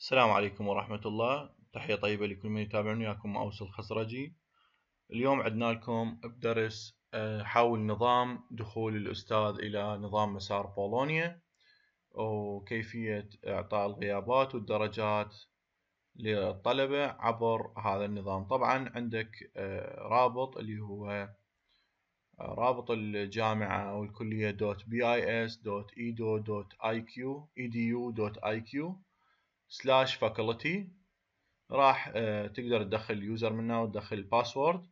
السلام عليكم ورحمة الله تحية طيبة لكل من يتابعني وياكم مأوس الخزرجي اليوم عدنا لكم بدرس آه، حول نظام دخول الأستاذ إلى نظام مسار بولونيا وكيفية إعطاء الغيابات والدرجات للطلبة عبر هذا النظام طبعا عندك آه، رابط اللي هو آه، رابط الجامعة أو الكلية دوت بي إس دوت إيدو دوت دوت سلاش فاكولتي راح آه، تقدر تدخل اليوزر منه وتدخل الباسورد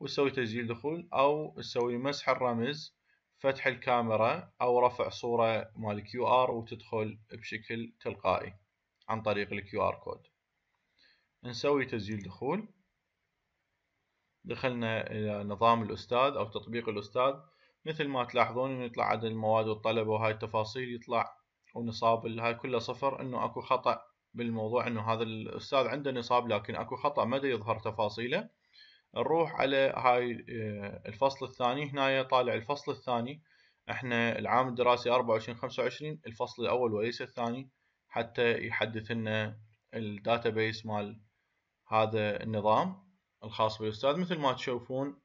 وتسوي تسجيل دخول او تسوي مسح الرمز فتح الكاميرا او رفع صورة مال كيو ار وتدخل بشكل تلقائي عن طريق الكيو ار كود نسوي تسجيل دخول دخلنا الى نظام الاستاذ او تطبيق الاستاذ مثل ما تلاحظون يطلع عدد المواد والطلبة وهاي التفاصيل يطلع ونصاب هاي كلها صفر انه اكو خطأ بالموضوع انه هذا الاستاذ عنده نصاب لكن اكو خطا ما يظهر تفاصيله نروح على هاي آه، الفصل الثاني هنا طالع الفصل الثاني احنا العام الدراسي 24 25 الفصل الاول وليس الثاني حتى يحدث لنا الداتابيس مال هذا النظام الخاص بالاستاذ مثل ما تشوفون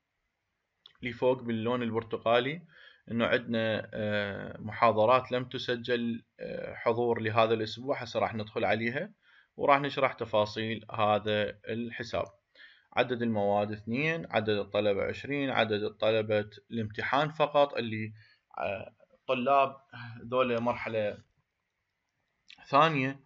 لفوق باللون البرتقالي انه عندنا آه، محاضرات لم تسجل آه، حضور لهذا الاسبوع هسه راح ندخل عليها وراح نشرح تفاصيل هذا الحساب عدد المواد اثنين عدد الطلبة عشرين عدد الطلبة الامتحان فقط اللي آه، طلاب ذولا مرحلة ثانية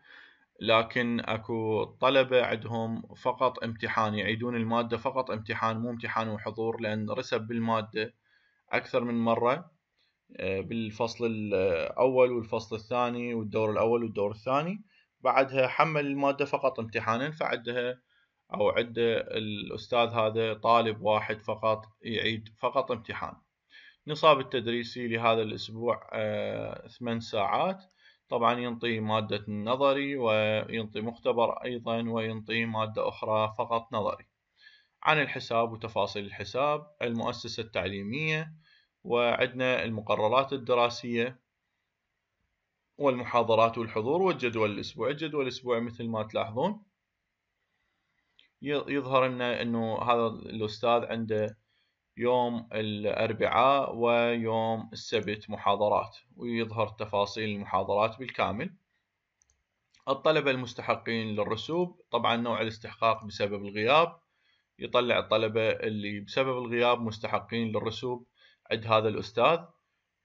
لكن اكو طلبة عندهم فقط امتحان يعيدون المادة فقط امتحان مو امتحان وحضور لان رسب بالمادة أكثر من مرة آه، بالفصل الأول والفصل الثاني والدور الأول والدور الثاني بعدها حمل المادة فقط امتحانا فعدها أو عد الأستاذ هذا طالب واحد فقط يعيد فقط امتحان نصاب التدريسي لهذا الأسبوع آه، ثمان ساعات طبعا ينطي مادة نظري وينطي مختبر أيضا وينطي مادة أخرى فقط نظري عن الحساب وتفاصيل الحساب المؤسسة التعليمية وعندنا المقررات الدراسية والمحاضرات والحضور والجدول الأسبوعي الجدول الأسبوعي مثل ما تلاحظون يظهر لنا أنه هذا الأستاذ عنده يوم الأربعاء ويوم السبت محاضرات ويظهر تفاصيل المحاضرات بالكامل الطلبة المستحقين للرسوب طبعا نوع الاستحقاق بسبب الغياب يطلع الطلبة اللي بسبب الغياب مستحقين للرسوب عند هذا الأستاذ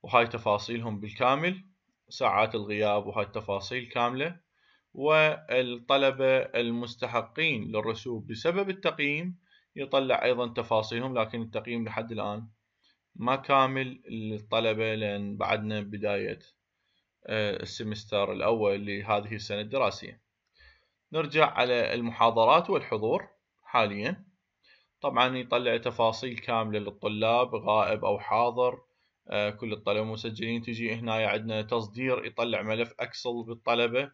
وهاي تفاصيلهم بالكامل ساعات الغياب وهاي التفاصيل كاملة والطلبة المستحقين للرسوب بسبب التقييم يطلع أيضا تفاصيلهم لكن التقييم لحد الآن ما كامل للطلبة لأن بعدنا بداية آه، السمستر الأول لهذه السنة الدراسية نرجع على المحاضرات والحضور حاليا طبعا يطلع تفاصيل كاملة للطلاب غائب أو حاضر آه، كل الطلبة مسجلين تجي هنا عندنا تصدير يطلع ملف أكسل بالطلبة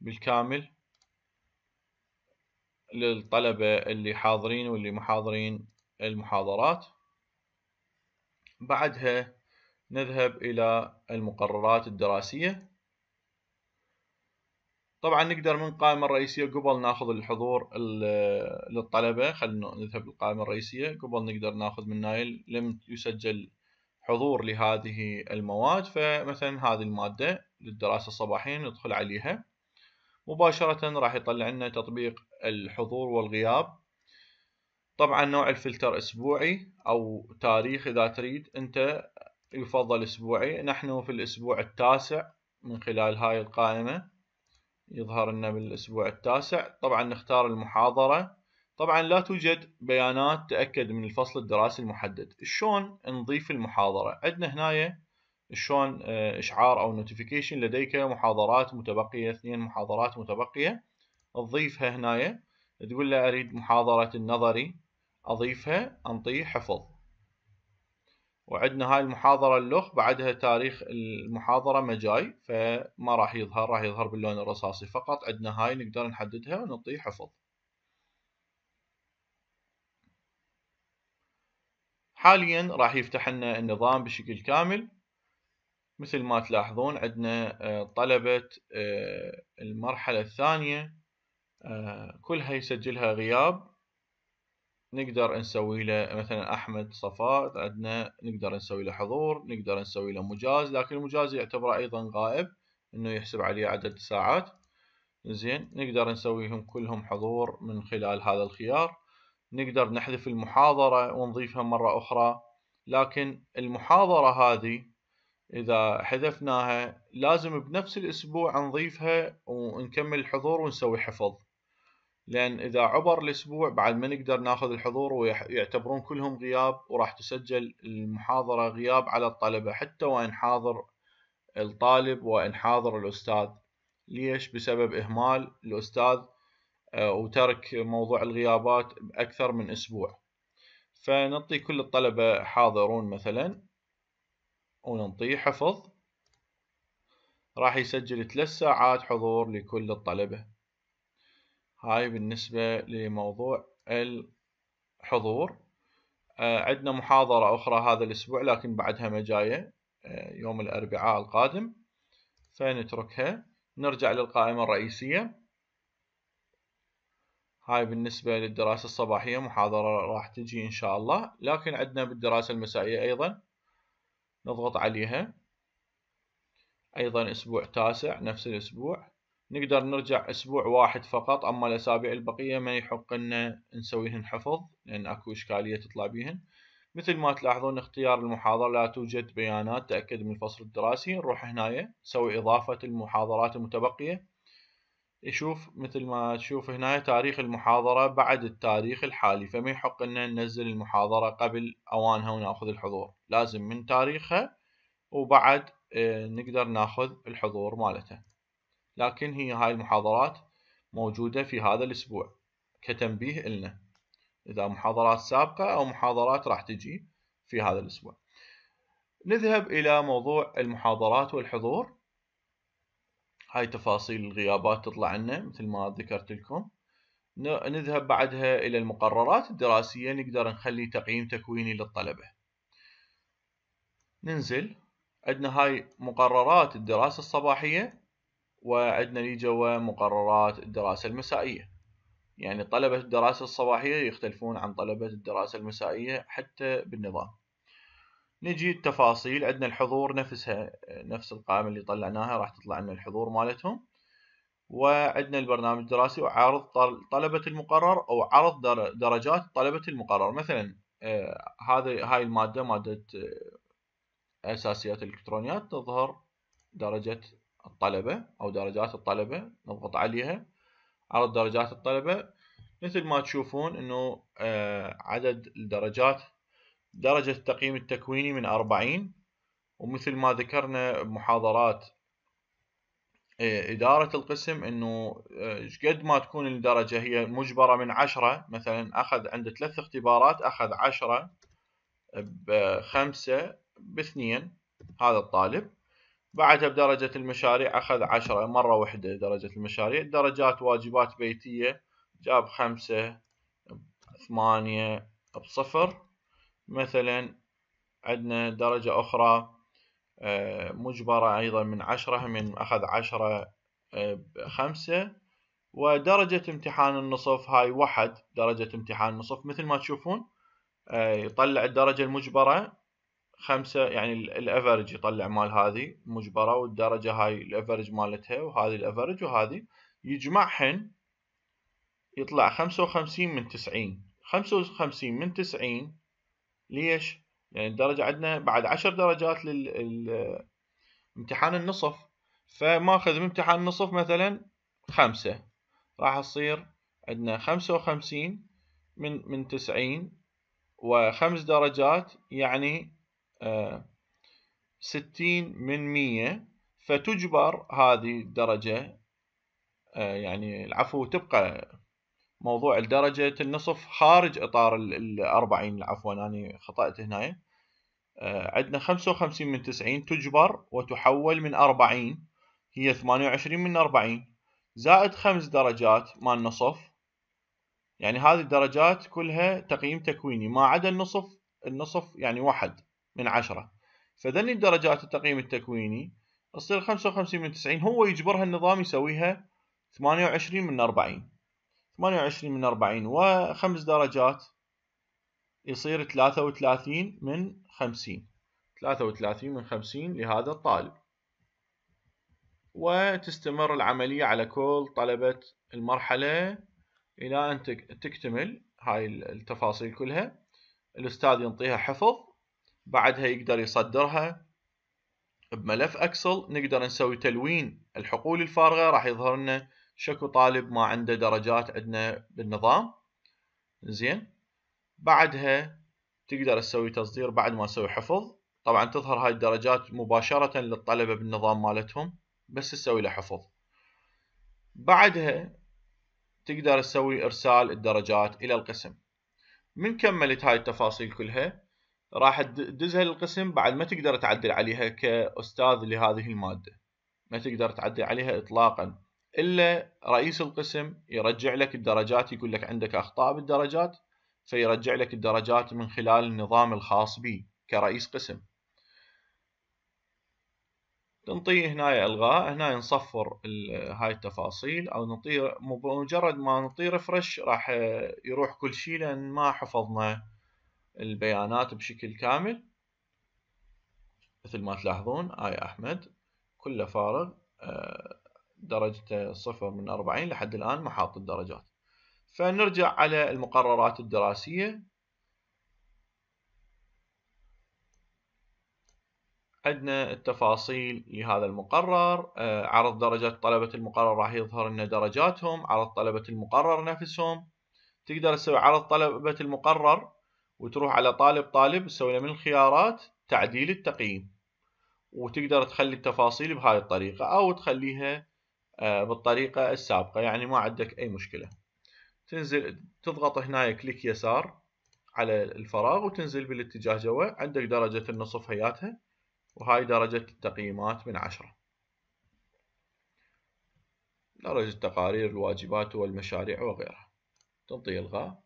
بالكامل للطلبة اللي حاضرين واللي محاضرين المحاضرات بعدها نذهب إلى المقررات الدراسية طبعا نقدر من القائمة الرئيسية قبل ناخذ الحضور للطلبة خلينا نذهب للقائمة الرئيسية قبل نقدر ناخذ من نايل لم يسجل حضور لهذه المواد فمثلا هذه المادة للدراسة الصباحية ندخل عليها مباشرة راح يطلع لنا تطبيق الحضور والغياب طبعا نوع الفلتر اسبوعي او تاريخ اذا تريد انت يفضل اسبوعي نحن في الاسبوع التاسع من خلال هاي القائمة يظهر لنا بالأسبوع التاسع طبعا نختار المحاضرة طبعا لا توجد بيانات تأكد من الفصل الدراسي المحدد شلون نضيف المحاضرة عندنا هنا شلون آه، إشعار أو نوتيفيكيشن لديك محاضرات متبقية اثنين محاضرات متبقية تضيفها هنا تقول له أريد محاضرة النظري أضيفها أنطيه حفظ وعندنا هاي المحاضرة اللخ بعدها تاريخ المحاضرة ما جاي فما راح يظهر راح يظهر باللون الرصاصي فقط عندنا هاي نقدر نحددها ونعطيه حفظ حاليا راح يفتح لنا النظام بشكل كامل مثل ما تلاحظون عندنا آه، طلبة آه، المرحلة الثانية آه، كلها يسجلها غياب نقدر نسوي له مثلا احمد صفاء عندنا نقدر نسوي له حضور نقدر نسوي له مجاز لكن المجاز يعتبره ايضا غائب انه يحسب عليه عدد ساعات زين نقدر نسويهم كلهم حضور من خلال هذا الخيار نقدر نحذف المحاضرة ونضيفها مرة أخرى لكن المحاضرة هذه إذا حذفناها لازم بنفس الأسبوع نضيفها ونكمل الحضور ونسوي حفظ لان اذا عبر الاسبوع بعد ما نقدر ناخذ الحضور ويعتبرون كلهم غياب وراح تسجل المحاضره غياب على الطلبه حتى وان حاضر الطالب وان حاضر الاستاذ ليش بسبب اهمال الاستاذ آه، وترك موضوع الغيابات اكثر من اسبوع فنعطي كل الطلبه حاضرون مثلا ونعطيه حفظ راح يسجل ثلاث ساعات حضور لكل الطلبه هاي بالنسبة لموضوع الحضور آه، عندنا محاضرة أخرى هذا الأسبوع لكن بعدها مجاية آه، يوم الأربعاء القادم فنتركها نرجع للقائمة الرئيسية هاي بالنسبة للدراسة الصباحية محاضرة راح تجي إن شاء الله لكن عندنا بالدراسة المسائية أيضا نضغط عليها أيضا أسبوع تاسع نفس الأسبوع نقدر نرجع أسبوع واحد فقط أما الأسابيع البقية ما يحق لنا نسويهن حفظ لأن أكو إشكالية تطلع بيهن مثل ما تلاحظون اختيار المحاضرة لا توجد بيانات تأكد من الفصل الدراسي نروح هنايا نسوي إضافة المحاضرات المتبقية يشوف مثل ما تشوف هنا تاريخ المحاضرة بعد التاريخ الحالي فما يحق لنا ننزل المحاضرة قبل أوانها وناخذ الحضور لازم من تاريخها وبعد آه، نقدر ناخذ الحضور مالتها لكن هي هاي المحاضرات موجودة في هذا الأسبوع كتنبيه إلنا إذا محاضرات سابقة أو محاضرات راح تجي في هذا الأسبوع نذهب إلى موضوع المحاضرات والحضور هاي تفاصيل الغيابات تطلع لنا مثل ما ذكرت لكم نذهب بعدها إلى المقررات الدراسية نقدر نخلي تقييم تكويني للطلبة ننزل عندنا هاي مقررات الدراسة الصباحية وعندنا اللي جوا مقررات الدراسة المسائية يعني طلبة الدراسة الصباحية يختلفون عن طلبة الدراسة المسائية حتى بالنظام نجي التفاصيل عندنا الحضور نفسها نفس القائمة اللي طلعناها راح تطلع لنا الحضور مالتهم وعندنا البرنامج الدراسي وعرض طلبة المقرر أو عرض درجات طلبة المقرر مثلا آه، هذا هاي المادة مادة آه، أساسيات الإلكترونيات تظهر درجة الطلبة أو درجات الطلبة نضغط عليها عرض درجات الطلبة مثل ما تشوفون أنه آه، عدد الدرجات درجة التقييم التكويني من 40 ومثل ما ذكرنا بمحاضرات آه، إدارة القسم أنه آه، قد ما تكون الدرجة هي مجبرة من 10 مثلا أخذ عنده ثلاث اختبارات أخذ 10 بخمسة باثنين هذا الطالب بعدها بدرجة المشاريع أخذ عشرة مرة واحدة درجة المشاريع درجات واجبات بيتية جاب خمسة ثمانية بصفر مثلا عندنا درجة أخرى آه، مجبرة أيضا من عشرة من أخذ عشرة آه، بخمسة ودرجة امتحان النصف هاي واحد درجة امتحان النصف مثل ما تشوفون آه، يطلع الدرجة المجبرة خمسة يعني الافرج يطلع مال هذه مجبرة والدرجة هاي الافرج مالتها وهذه الافرج وهذه يجمعهن يطلع خمسة وخمسين من تسعين خمسة وخمسين من تسعين ليش؟ لأن يعني الدرجة عندنا بعد عشر درجات للامتحان النصف فماخذ من امتحان النصف مثلا خمسة راح تصير عندنا خمسة وخمسين من من تسعين وخمس درجات يعني ستين من مية فتجبر هذه الدرجة آه، يعني العفو تبقى موضوع الدرجة النصف خارج إطار الأربعين عفوا أنا خطأت هنا آه، عندنا خمسة وخمسين من تسعين تجبر وتحول من أربعين هي ثمانية وعشرين من أربعين زائد خمس درجات مال النصف يعني هذه الدرجات كلها تقييم تكويني ما عدا النصف النصف يعني واحد من عشرة فذني الدرجات التقييم التكويني تصير 55 من 90 هو يجبرها النظام يسويها 28 من 40 28 من 40 وخمس درجات يصير 33 من 50 33 من 50 لهذا الطالب وتستمر العملية على كل طلبة المرحلة إلى أن تكتمل هاي التفاصيل كلها الأستاذ ينطيها حفظ بعدها يقدر يصدرها بملف اكسل نقدر نسوي تلوين الحقول الفارغه راح يظهر لنا شكو طالب ما عنده درجات عندنا بالنظام زين بعدها تقدر تسوي تصدير بعد ما تسوي حفظ طبعا تظهر هاي الدرجات مباشره للطلبه بالنظام مالتهم بس تسوي له حفظ بعدها تقدر تسوي ارسال الدرجات الى القسم من كملت هاي التفاصيل كلها راح تدزها للقسم بعد ما تقدر تعدل عليها كأستاذ لهذه المادة ما تقدر تعدل عليها إطلاقا إلا رئيس القسم يرجع لك الدرجات يقول لك عندك أخطاء بالدرجات فيرجع لك الدرجات من خلال النظام الخاص بي كرئيس قسم نعطيه هنا الغاء هنا نصفر هاي التفاصيل او نطير مجرد ما نطير فرش راح يروح كل شيء لان ما حفظناه البيانات بشكل كامل مثل ما تلاحظون آي أحمد كله فارغ آه، درجته صفر من أربعين لحد الآن ما حاط الدرجات فنرجع على المقررات الدراسية عندنا التفاصيل لهذا المقرر آه، عرض درجات طلبة المقرر راح يظهر لنا درجاتهم عرض طلبة المقرر نفسهم تقدر تسوي عرض طلبة المقرر وتروح على طالب طالب تسوي له من الخيارات تعديل التقييم وتقدر تخلي التفاصيل بهاي الطريقة أو تخليها آه، بالطريقة السابقة يعني ما عندك أي مشكلة تنزل تضغط هنا كليك يسار على الفراغ وتنزل بالاتجاه جوا عندك درجة النصف هياتها وهاي درجة التقييمات من عشرة درجة التقارير الواجبات والمشاريع وغيرها تنطي إلغاء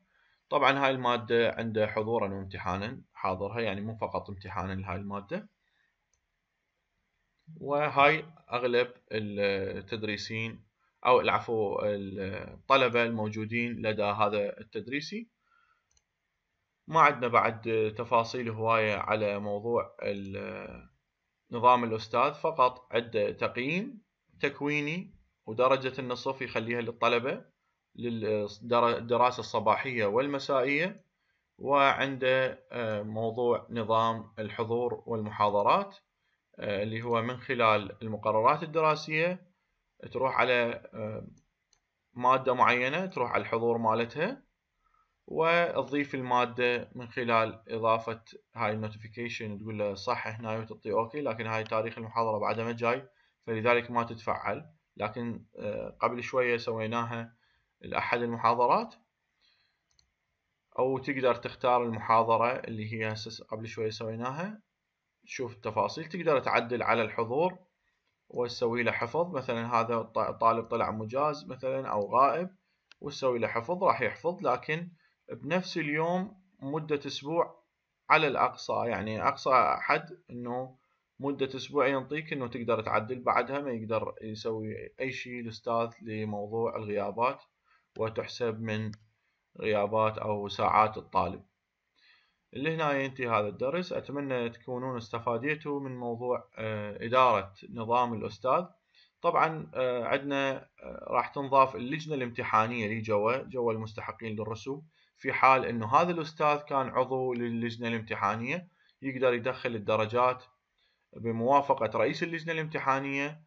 طبعا هاي المادة عنده حضورا وامتحانا حاضرها يعني مو فقط امتحانا لهاي المادة وهاي أغلب التدريسين أو العفو الطلبة الموجودين لدى هذا التدريسي ما عندنا بعد تفاصيل هواية على موضوع نظام الأستاذ فقط عنده تقييم تكويني ودرجة النصف يخليها للطلبة للدراسة الصباحية والمسائية وعنده آه، موضوع نظام الحضور والمحاضرات آه، اللي هو من خلال المقررات الدراسية تروح على آه، مادة معينة تروح على الحضور مالتها وتضيف المادة من خلال إضافة هاي النوتيفيكيشن تقول له صح هنا وتعطي أوكي لكن هاي تاريخ المحاضرة بعدها ما جاي فلذلك ما تتفعل لكن قبل شوية سويناها لأحد المحاضرات أو تقدر تختار المحاضرة اللي هي قبل شوي سويناها تشوف التفاصيل تقدر تعدل على الحضور وتسوي له حفظ مثلا هذا الطالب طلع مجاز مثلا أو غائب وتسوي له حفظ راح يحفظ لكن بنفس اليوم مدة أسبوع على الأقصى يعني أقصى حد إنه مدة أسبوع ينطيك إنه تقدر تعدل بعدها ما يقدر يسوي أي شيء الأستاذ لموضوع الغيابات وتحسب من غيابات أو ساعات الطالب اللي هنا ينتهي هذا الدرس أتمنى تكونون استفاديتوا من موضوع آه، إدارة نظام الأستاذ طبعا آه، عندنا آه، راح تنضاف اللجنة الامتحانية اللي جوا جوا المستحقين للرسوب في حال أنه هذا الأستاذ كان عضو للجنة الامتحانية يقدر يدخل الدرجات بموافقة رئيس اللجنة الامتحانية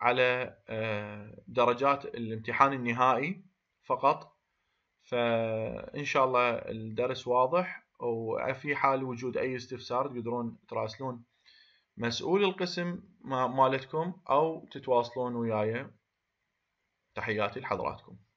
على درجات الامتحان النهائي فقط فإن شاء الله الدرس واضح وفي حال وجود أي استفسار تقدرون تراسلون مسؤول القسم مالتكم أو تتواصلون وياي تحياتي لحضراتكم